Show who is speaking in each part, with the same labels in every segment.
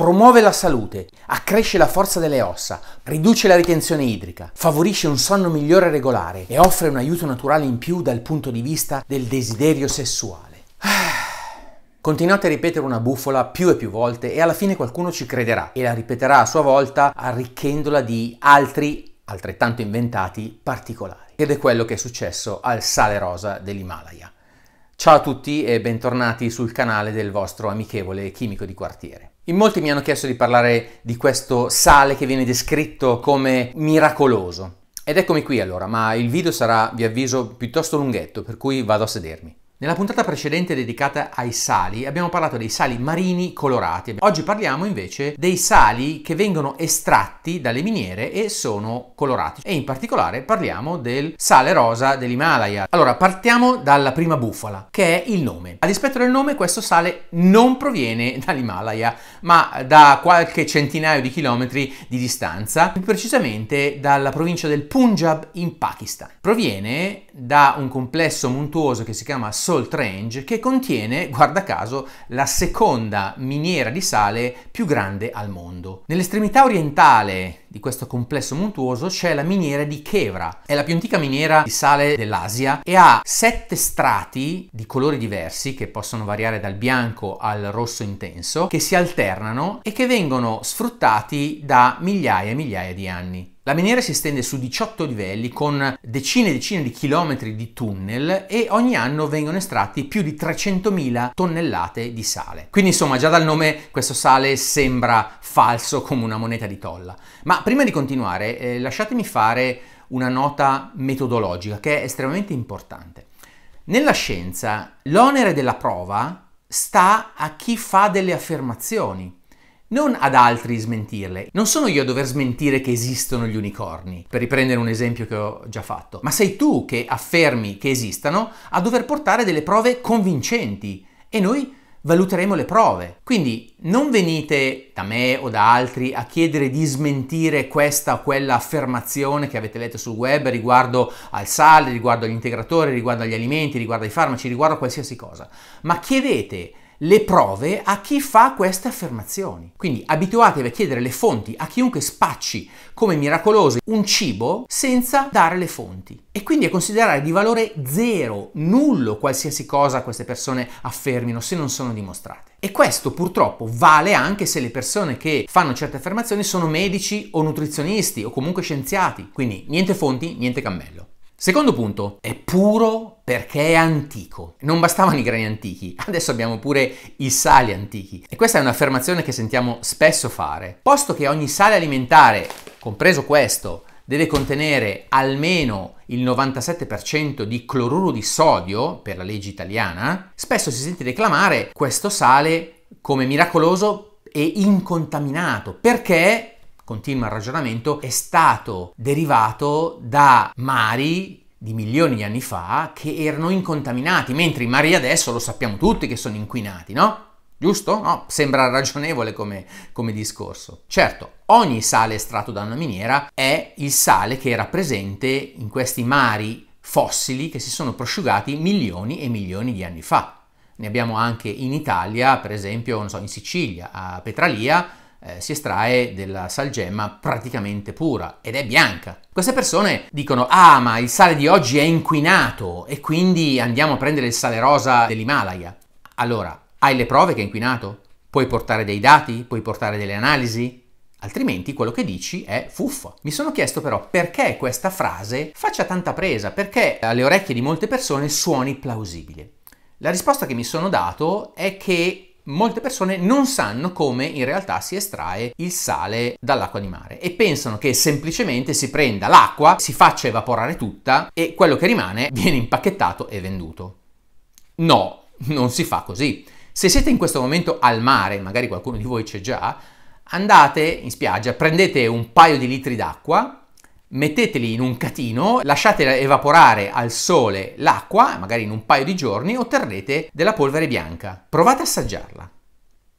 Speaker 1: Promuove la salute, accresce la forza delle ossa, riduce la ritenzione idrica, favorisce un sonno migliore e regolare e offre un aiuto naturale in più dal punto di vista del desiderio sessuale. Continuate a ripetere una bufola più e più volte e alla fine qualcuno ci crederà e la ripeterà a sua volta arricchendola di altri, altrettanto inventati, particolari. Ed è quello che è successo al sale rosa dell'Himalaya. Ciao a tutti e bentornati sul canale del vostro amichevole chimico di quartiere. In molti mi hanno chiesto di parlare di questo sale che viene descritto come miracoloso. Ed eccomi qui allora, ma il video sarà, vi avviso, piuttosto lunghetto, per cui vado a sedermi. Nella puntata precedente dedicata ai sali abbiamo parlato dei sali marini colorati. Oggi parliamo invece dei sali che vengono estratti dalle miniere e sono colorati. E in particolare parliamo del sale rosa dell'Himalaya. Allora, partiamo dalla prima bufala, che è il nome. A dispetto del nome, questo sale non proviene dall'Himalaya, ma da qualche centinaio di chilometri di distanza, più precisamente dalla provincia del Punjab in Pakistan. Proviene da un complesso montuoso che si chiama Salt Range che contiene, guarda caso, la seconda miniera di sale più grande al mondo. Nell'estremità orientale di questo complesso montuoso c'è la miniera di Chevra. È la più antica miniera di sale dell'Asia e ha sette strati di colori diversi che possono variare dal bianco al rosso intenso che si alternano e che vengono sfruttati da migliaia e migliaia di anni. La miniera si estende su 18 livelli con decine e decine di chilometri di tunnel e ogni anno vengono estratti più di 300.000 tonnellate di sale. Quindi insomma già dal nome questo sale sembra falso come una moneta di tolla. Ma prima di continuare eh, lasciatemi fare una nota metodologica che è estremamente importante. Nella scienza l'onere della prova sta a chi fa delle affermazioni non ad altri smentirle. Non sono io a dover smentire che esistono gli unicorni, per riprendere un esempio che ho già fatto, ma sei tu che affermi che esistano a dover portare delle prove convincenti e noi valuteremo le prove. Quindi non venite da me o da altri a chiedere di smentire questa o quella affermazione che avete letto sul web riguardo al sale, riguardo agli integratori, riguardo agli alimenti, riguardo ai farmaci, riguardo a qualsiasi cosa, ma chiedete le prove a chi fa queste affermazioni. Quindi abituatevi a chiedere le fonti a chiunque spacci come miracolose un cibo senza dare le fonti. E quindi a considerare di valore zero, nullo, qualsiasi cosa queste persone affermino se non sono dimostrate. E questo purtroppo vale anche se le persone che fanno certe affermazioni sono medici o nutrizionisti o comunque scienziati. Quindi niente fonti, niente cammello. Secondo punto, è puro perché è antico. Non bastavano i grani antichi, adesso abbiamo pure i sali antichi. E questa è un'affermazione che sentiamo spesso fare. Posto che ogni sale alimentare, compreso questo, deve contenere almeno il 97% di cloruro di sodio per la legge italiana, spesso si sente reclamare questo sale come miracoloso e incontaminato, perché continua il ragionamento, è stato derivato da mari di milioni di anni fa che erano incontaminati, mentre i mari adesso lo sappiamo tutti che sono inquinati, no? Giusto? No, sembra ragionevole come, come, discorso. Certo, ogni sale estratto da una miniera è il sale che era presente in questi mari fossili che si sono prosciugati milioni e milioni di anni fa. Ne abbiamo anche in Italia, per esempio, non so, in Sicilia, a Petralia, eh, si estrae della salgemma praticamente pura ed è bianca. Queste persone dicono ah ma il sale di oggi è inquinato e quindi andiamo a prendere il sale rosa dell'Himalaya. Allora, hai le prove che è inquinato? Puoi portare dei dati? Puoi portare delle analisi? Altrimenti quello che dici è fuffa. Mi sono chiesto però perché questa frase faccia tanta presa, perché alle orecchie di molte persone suoni plausibile. La risposta che mi sono dato è che molte persone non sanno come in realtà si estrae il sale dall'acqua di mare e pensano che semplicemente si prenda l'acqua, si faccia evaporare tutta e quello che rimane viene impacchettato e venduto. No, non si fa così. Se siete in questo momento al mare, magari qualcuno di voi c'è già, andate in spiaggia, prendete un paio di litri d'acqua, Metteteli in un catino, lasciate evaporare al sole l'acqua, magari in un paio di giorni, otterrete della polvere bianca. Provate a assaggiarla.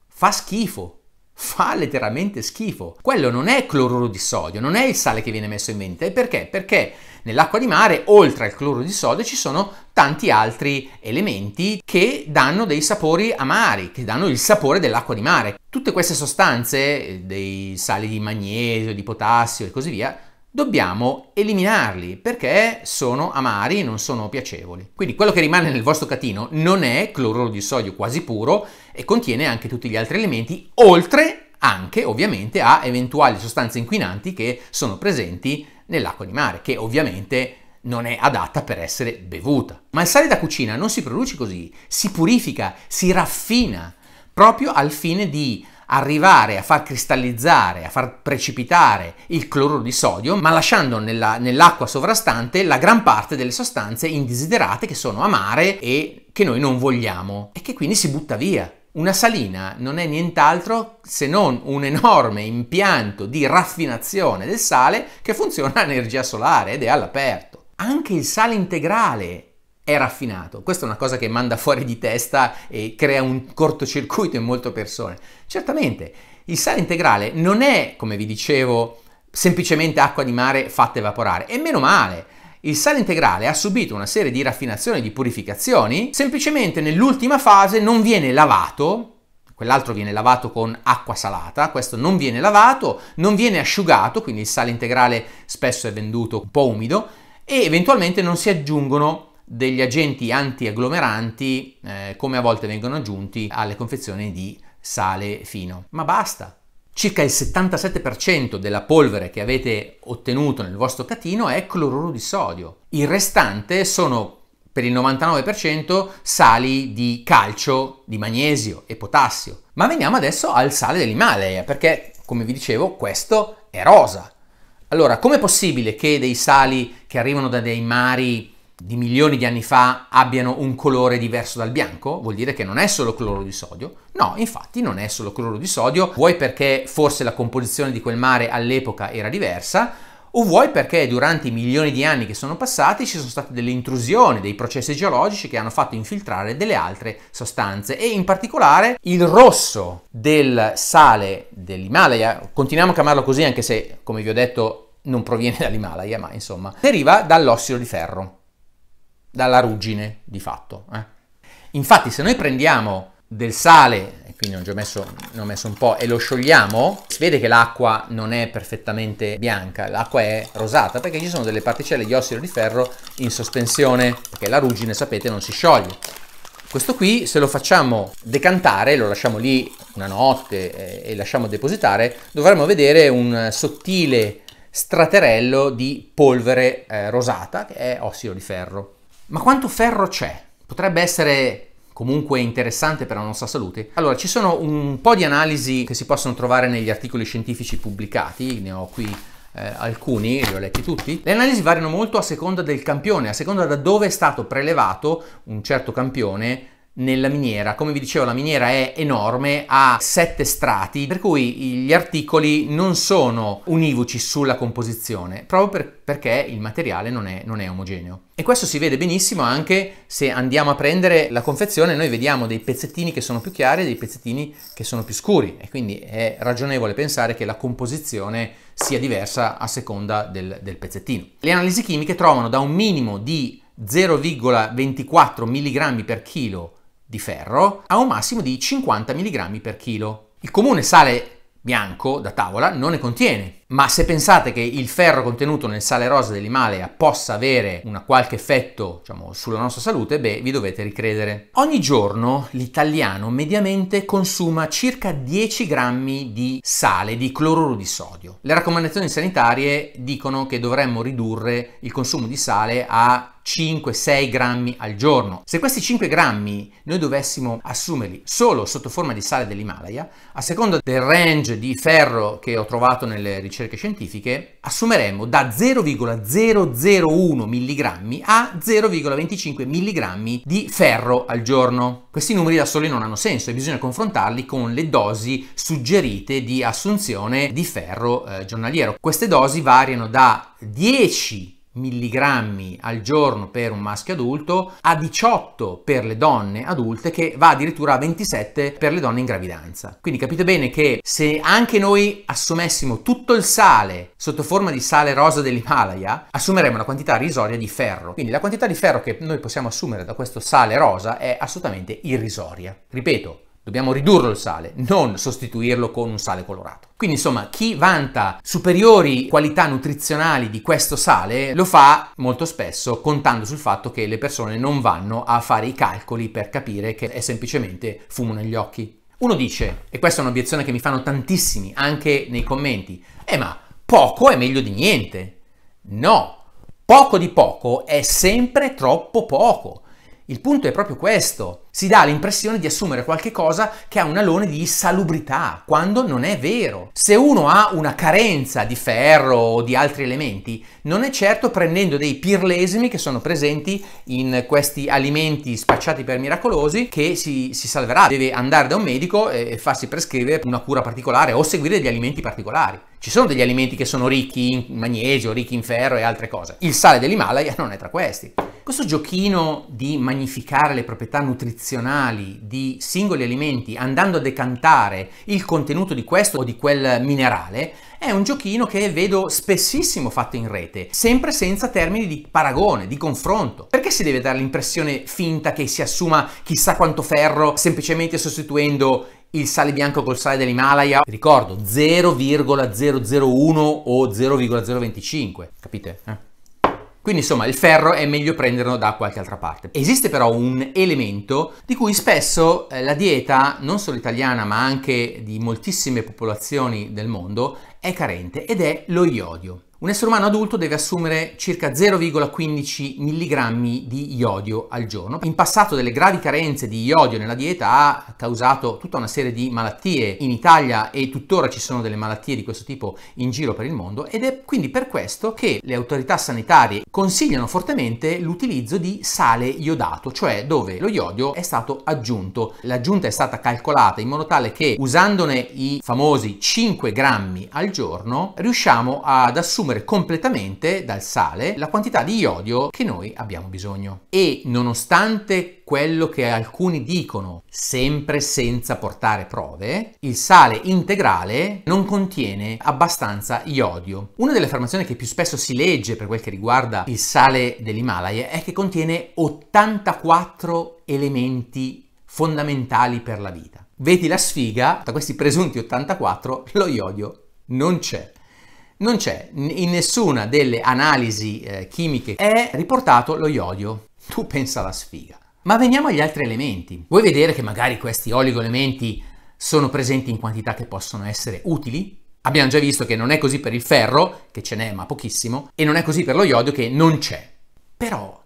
Speaker 1: Fa schifo, fa letteralmente schifo. Quello non è cloruro di sodio, non è il sale che viene messo in vendita. E perché? Perché nell'acqua di mare, oltre al cloruro di sodio, ci sono tanti altri elementi che danno dei sapori amari, che danno il sapore dell'acqua di mare. Tutte queste sostanze, eh, dei sali di magnesio, di potassio e così via, dobbiamo eliminarli perché sono amari e non sono piacevoli. Quindi quello che rimane nel vostro catino non è cloruro di sodio quasi puro e contiene anche tutti gli altri elementi, oltre anche ovviamente a eventuali sostanze inquinanti che sono presenti nell'acqua di mare, che ovviamente non è adatta per essere bevuta. Ma il sale da cucina non si produce così, si purifica, si raffina proprio al fine di arrivare a far cristallizzare, a far precipitare il cloruro di sodio, ma lasciando nella, nell'acqua sovrastante la gran parte delle sostanze indesiderate che sono amare e che noi non vogliamo e che quindi si butta via. Una salina non è nient'altro se non un enorme impianto di raffinazione del sale che funziona a energia solare ed è all'aperto. Anche il sale integrale è raffinato. Questa è una cosa che manda fuori di testa e crea un cortocircuito in molte persone. Certamente, il sale integrale non è, come vi dicevo, semplicemente acqua di mare fatta evaporare, e meno male. Il sale integrale ha subito una serie di raffinazioni, di purificazioni, semplicemente nell'ultima fase non viene lavato, quell'altro viene lavato con acqua salata, questo non viene lavato, non viene asciugato, quindi il sale integrale spesso è venduto un po' umido, e eventualmente non si aggiungono degli agenti antiagglomeranti eh, come a volte vengono aggiunti alle confezioni di sale fino. Ma basta! Circa il 77% della polvere che avete ottenuto nel vostro catino è cloruro di sodio. Il restante sono per il 99% sali di calcio, di magnesio e potassio. Ma veniamo adesso al sale dell'Himalaya, perché come vi dicevo questo è rosa. Allora, com'è possibile che dei sali che arrivano da dei mari di milioni di anni fa abbiano un colore diverso dal bianco? Vuol dire che non è solo cloro di sodio? No, infatti non è solo cloro di sodio, vuoi perché forse la composizione di quel mare all'epoca era diversa, o vuoi perché durante i milioni di anni che sono passati ci sono state delle intrusioni, dei processi geologici che hanno fatto infiltrare delle altre sostanze e in particolare il rosso del sale dell'Himalaya, continuiamo a chiamarlo così anche se come vi ho detto non proviene dall'Himalaya, ma insomma, deriva dall'ossido di ferro dalla ruggine di fatto. Eh. Infatti se noi prendiamo del sale, e quindi ho già messo, ne ho messo un po', e lo sciogliamo, si vede che l'acqua non è perfettamente bianca, l'acqua è rosata perché ci sono delle particelle di ossido di ferro in sospensione, perché la ruggine sapete non si scioglie. Questo qui se lo facciamo decantare, lo lasciamo lì una notte eh, e lasciamo depositare, dovremmo vedere un sottile straterello di polvere eh, rosata che è ossido di ferro. Ma quanto ferro c'è? Potrebbe essere comunque interessante per la nostra salute? Allora, ci sono un po' di analisi che si possono trovare negli articoli scientifici pubblicati, ne ho qui eh, alcuni, li ho letti tutti. Le analisi variano molto a seconda del campione, a seconda da dove è stato prelevato un certo campione nella miniera. Come vi dicevo la miniera è enorme, ha sette strati, per cui gli articoli non sono univoci sulla composizione, proprio per, perché il materiale non è, non è omogeneo. E questo si vede benissimo anche se andiamo a prendere la confezione, noi vediamo dei pezzettini che sono più chiari e dei pezzettini che sono più scuri e quindi è ragionevole pensare che la composizione sia diversa a seconda del, del pezzettino. Le analisi chimiche trovano da un minimo di 0,24 mg per chilo di ferro a un massimo di 50 mg per chilo. Il comune sale bianco da tavola non ne contiene. Ma se pensate che il ferro contenuto nel sale rosa dell'Himalaya possa avere un qualche effetto diciamo, sulla nostra salute, beh, vi dovete ricredere. Ogni giorno l'italiano mediamente consuma circa 10 grammi di sale, di cloruro di sodio. Le raccomandazioni sanitarie dicono che dovremmo ridurre il consumo di sale a 5-6 grammi al giorno. Se questi 5 grammi noi dovessimo assumerli solo sotto forma di sale dell'Himalaya, a seconda del range di ferro che ho trovato nelle ricerche scientifiche, assumeremmo da 0,001 mg a 0,25 mg di ferro al giorno. Questi numeri da soli non hanno senso e bisogna confrontarli con le dosi suggerite di assunzione di ferro eh, giornaliero. Queste dosi variano da 10 milligrammi al giorno per un maschio adulto, a 18 per le donne adulte, che va addirittura a 27 per le donne in gravidanza. Quindi capite bene che se anche noi assumessimo tutto il sale sotto forma di sale rosa dell'Himalaya, assumeremo una quantità risoria di ferro. Quindi la quantità di ferro che noi possiamo assumere da questo sale rosa è assolutamente irrisoria. Ripeto, Dobbiamo ridurlo il sale, non sostituirlo con un sale colorato. Quindi insomma, chi vanta superiori qualità nutrizionali di questo sale lo fa molto spesso contando sul fatto che le persone non vanno a fare i calcoli per capire che è semplicemente fumo negli occhi. Uno dice, e questa è un'obiezione che mi fanno tantissimi anche nei commenti, eh ma poco è meglio di niente. No, poco di poco è sempre troppo poco. Il punto è proprio questo si dà l'impressione di assumere qualche cosa che ha un alone di salubrità, quando non è vero. Se uno ha una carenza di ferro o di altri elementi, non è certo prendendo dei pirlesimi che sono presenti in questi alimenti spacciati per miracolosi che si, si salverà. Deve andare da un medico e farsi prescrivere una cura particolare o seguire degli alimenti particolari. Ci sono degli alimenti che sono ricchi in magnesio, ricchi in ferro e altre cose. Il sale dell'Himalaya non è tra questi. Questo giochino di magnificare le proprietà nutrizionali nutrizionali di singoli alimenti andando a decantare il contenuto di questo o di quel minerale è un giochino che vedo spessissimo fatto in rete, sempre senza termini di paragone, di confronto. Perché si deve dare l'impressione finta che si assuma chissà quanto ferro semplicemente sostituendo il sale bianco col sale dell'Himalaya, ricordo 0,001 o 0,025, capite? Eh? Quindi insomma il ferro è meglio prenderlo da qualche altra parte. Esiste però un elemento di cui spesso eh, la dieta, non solo italiana ma anche di moltissime popolazioni del mondo, è carente ed è lo iodio. Un essere umano adulto deve assumere circa 0,15 mg di iodio al giorno. In passato delle gravi carenze di iodio nella dieta ha causato tutta una serie di malattie in Italia e tuttora ci sono delle malattie di questo tipo in giro per il mondo ed è quindi per questo che le autorità sanitarie consigliano fortemente l'utilizzo di sale iodato, cioè dove lo iodio è stato aggiunto. L'aggiunta è stata calcolata in modo tale che usandone i famosi 5 grammi al giorno riusciamo ad assumere assumere completamente dal sale la quantità di iodio che noi abbiamo bisogno. E nonostante quello che alcuni dicono, sempre senza portare prove, il sale integrale non contiene abbastanza iodio. Una delle affermazioni che più spesso si legge per quel che riguarda il sale dell'Himalaya è che contiene 84 elementi fondamentali per la vita. Vedi la sfiga, da questi presunti 84 lo iodio non c'è non c'è, in nessuna delle analisi eh, chimiche è riportato lo iodio. Tu pensa alla sfiga. Ma veniamo agli altri elementi. Vuoi vedere che magari questi oligoelementi sono presenti in quantità che possono essere utili? Abbiamo già visto che non è così per il ferro, che ce n'è ma pochissimo, e non è così per lo iodio che non c'è. Però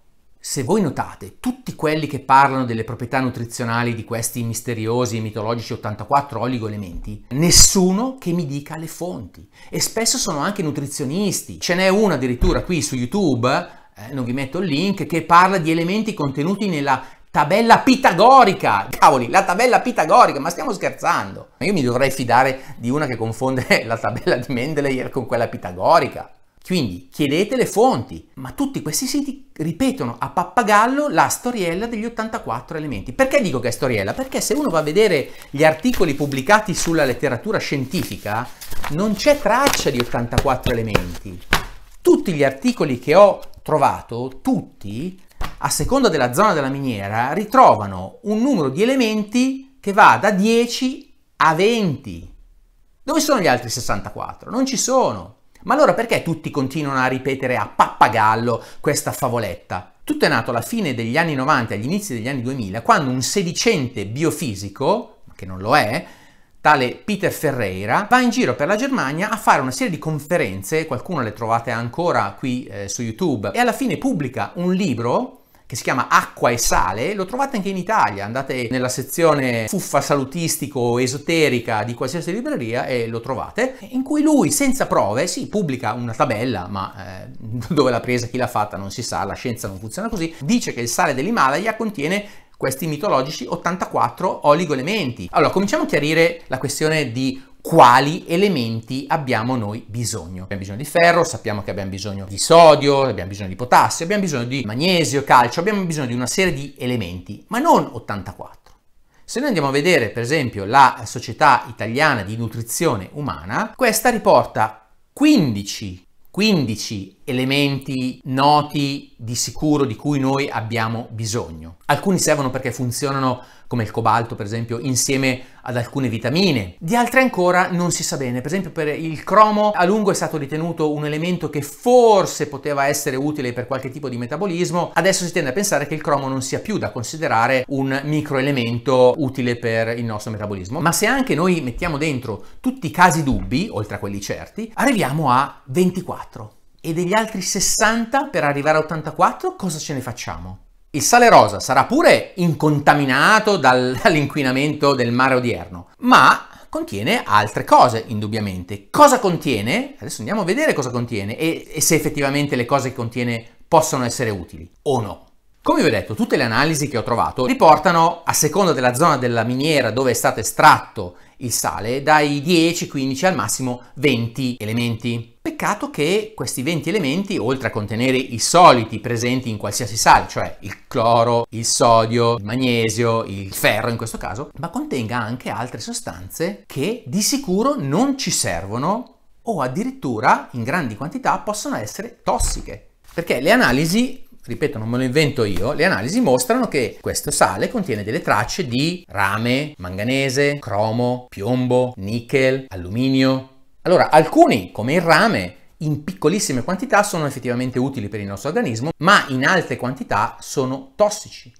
Speaker 1: se voi notate, tutti quelli che parlano delle proprietà nutrizionali di questi misteriosi e mitologici 84 oligoelementi, nessuno che mi dica le fonti. E spesso sono anche nutrizionisti. Ce n'è uno addirittura qui su YouTube, eh, non vi metto il link, che parla di elementi contenuti nella tabella pitagorica. Cavoli, la tabella pitagorica, ma stiamo scherzando. Io mi dovrei fidare di una che confonde la tabella di Mendeleev con quella pitagorica. Quindi chiedete le fonti, ma tutti questi siti ripetono a pappagallo la storiella degli 84 elementi. Perché dico che è storiella? Perché se uno va a vedere gli articoli pubblicati sulla letteratura scientifica, non c'è traccia di 84 elementi. Tutti gli articoli che ho trovato, tutti, a seconda della zona della miniera, ritrovano un numero di elementi che va da 10 a 20. Dove sono gli altri 64? Non ci sono. Ma allora perché tutti continuano a ripetere a pappagallo questa favoletta? Tutto è nato alla fine degli anni 90 e agli inizi degli anni 2000, quando un sedicente biofisico, che non lo è, tale Peter Ferreira, va in giro per la Germania a fare una serie di conferenze, qualcuno le trovate ancora qui eh, su YouTube, e alla fine pubblica un libro che si chiama Acqua e Sale, lo trovate anche in Italia, andate nella sezione fuffa salutistico o esoterica di qualsiasi libreria e lo trovate, in cui lui senza prove, si sì, pubblica una tabella, ma eh, dove l'ha presa, chi l'ha fatta, non si sa, la scienza non funziona così, dice che il sale dell'Himalaya contiene questi mitologici 84 oligoelementi. Allora, cominciamo a chiarire la questione di quali elementi abbiamo noi bisogno. Abbiamo bisogno di ferro, sappiamo che abbiamo bisogno di sodio, abbiamo bisogno di potassio, abbiamo bisogno di magnesio, calcio, abbiamo bisogno di una serie di elementi, ma non 84. Se noi andiamo a vedere per esempio la Società Italiana di Nutrizione Umana, questa riporta 15, 15 elementi noti di sicuro di cui noi abbiamo bisogno. Alcuni servono perché funzionano come il cobalto, per esempio, insieme ad alcune vitamine. Di altre ancora non si sa bene. Per esempio, per il cromo a lungo è stato ritenuto un elemento che forse poteva essere utile per qualche tipo di metabolismo. Adesso si tende a pensare che il cromo non sia più da considerare un microelemento utile per il nostro metabolismo. Ma se anche noi mettiamo dentro tutti i casi dubbi, oltre a quelli certi, arriviamo a 24 e degli altri 60 per arrivare a 84 cosa ce ne facciamo? Il sale rosa sarà pure incontaminato dall'inquinamento del mare odierno, ma contiene altre cose, indubbiamente. Cosa contiene? Adesso andiamo a vedere cosa contiene e, e se effettivamente le cose che contiene possono essere utili o no. Come vi ho detto, tutte le analisi che ho trovato riportano, a seconda della zona della miniera dove è stato estratto il sale, dai 10, 15 al massimo 20 elementi. Peccato che questi 20 elementi, oltre a contenere i soliti presenti in qualsiasi sale, cioè il cloro, il sodio, il magnesio, il ferro in questo caso, ma contenga anche altre sostanze che di sicuro non ci servono o addirittura in grandi quantità possono essere tossiche. Perché le analisi ripeto non me lo invento io, le analisi mostrano che questo sale contiene delle tracce di rame, manganese, cromo, piombo, nickel, alluminio. Allora, alcuni, come il rame, in piccolissime quantità sono effettivamente utili per il nostro organismo, ma in alte quantità sono tossici.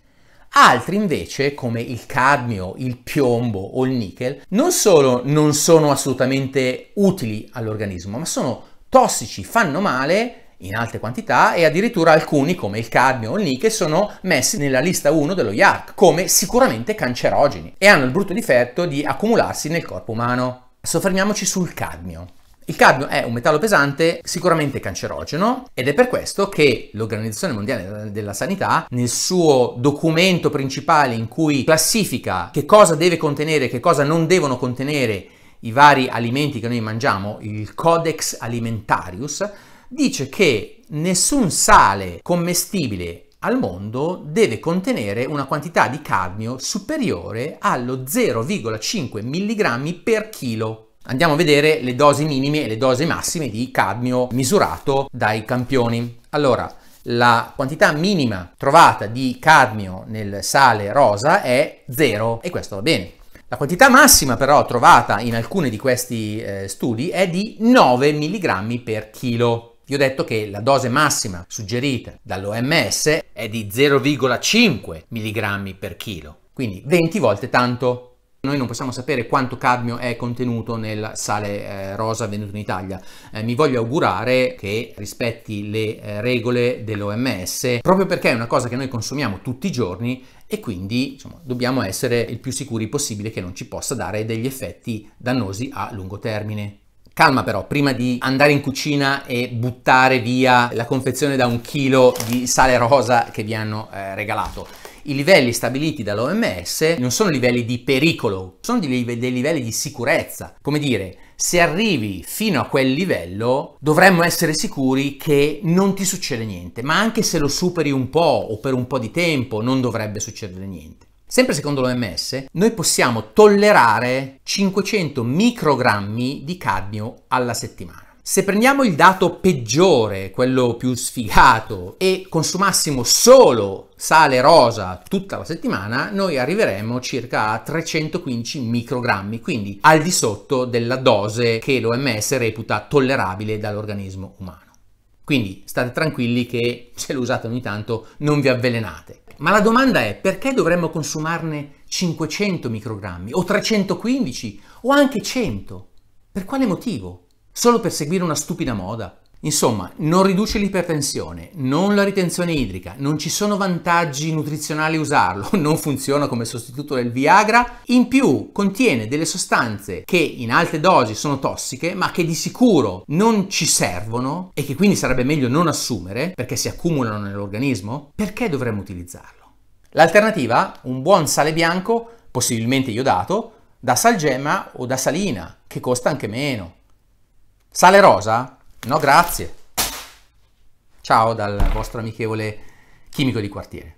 Speaker 1: Altri invece, come il cadmio, il piombo o il nickel, non solo non sono assolutamente utili all'organismo, ma sono tossici, fanno male in alte quantità e addirittura alcuni come il cadmio o il niche sono messi nella lista 1 dello IARC come sicuramente cancerogeni e hanno il brutto difetto di accumularsi nel corpo umano. Soffermiamoci sul cadmio. Il cadmio è un metallo pesante sicuramente cancerogeno ed è per questo che l'Organizzazione Mondiale della Sanità nel suo documento principale in cui classifica che cosa deve contenere e che cosa non devono contenere i vari alimenti che noi mangiamo, il Codex Alimentarius, dice che nessun sale commestibile al mondo deve contenere una quantità di cadmio superiore allo 0,5 mg per chilo. Andiamo a vedere le dosi minime e le dosi massime di cadmio misurato dai campioni. Allora, la quantità minima trovata di cadmio nel sale rosa è 0 e questo va bene. La quantità massima però trovata in alcuni di questi eh, studi è di 9 mg per chilo. Vi ho detto che la dose massima suggerita dall'OMS è di 0,5 mg per chilo, quindi 20 volte tanto. Noi non possiamo sapere quanto cadmio è contenuto nel sale eh, rosa venduto in Italia. Eh, mi voglio augurare che rispetti le eh, regole dell'OMS, proprio perché è una cosa che noi consumiamo tutti i giorni e quindi insomma, dobbiamo essere il più sicuri possibile che non ci possa dare degli effetti dannosi a lungo termine. Calma però, prima di andare in cucina e buttare via la confezione da un chilo di sale rosa che vi hanno eh, regalato. I livelli stabiliti dall'OMS non sono livelli di pericolo, sono dei, live- dei livelli di sicurezza. Come dire, se arrivi fino a quel livello dovremmo essere sicuri che non ti succede niente, ma anche se lo superi un po' o per un po' di tempo non dovrebbe succedere niente. Sempre secondo l'OMS, noi possiamo tollerare 500 microgrammi di cadmio alla settimana. Se prendiamo il dato peggiore, quello più sfigato, e consumassimo solo sale rosa tutta la settimana, noi arriveremo circa a 315 microgrammi, quindi al di sotto della dose che l'OMS reputa tollerabile dall'organismo umano. Quindi state tranquilli che se lo usate ogni tanto non vi avvelenate. Ma la domanda è perché dovremmo consumarne 500 microgrammi o 315 o anche 100? Per quale motivo? Solo per seguire una stupida moda? Insomma, non riduce l'ipertensione, non la ritenzione idrica, non ci sono vantaggi nutrizionali a usarlo, non funziona come sostituto del Viagra, in più contiene delle sostanze che in alte dosi sono tossiche, ma che di sicuro non ci servono e che quindi sarebbe meglio non assumere perché si accumulano nell'organismo, perché dovremmo utilizzarlo? L'alternativa, un buon sale bianco, possibilmente iodato, da salgema o da salina, che costa anche meno. Sale rosa No, grazie. Ciao dal vostro amichevole chimico di quartiere.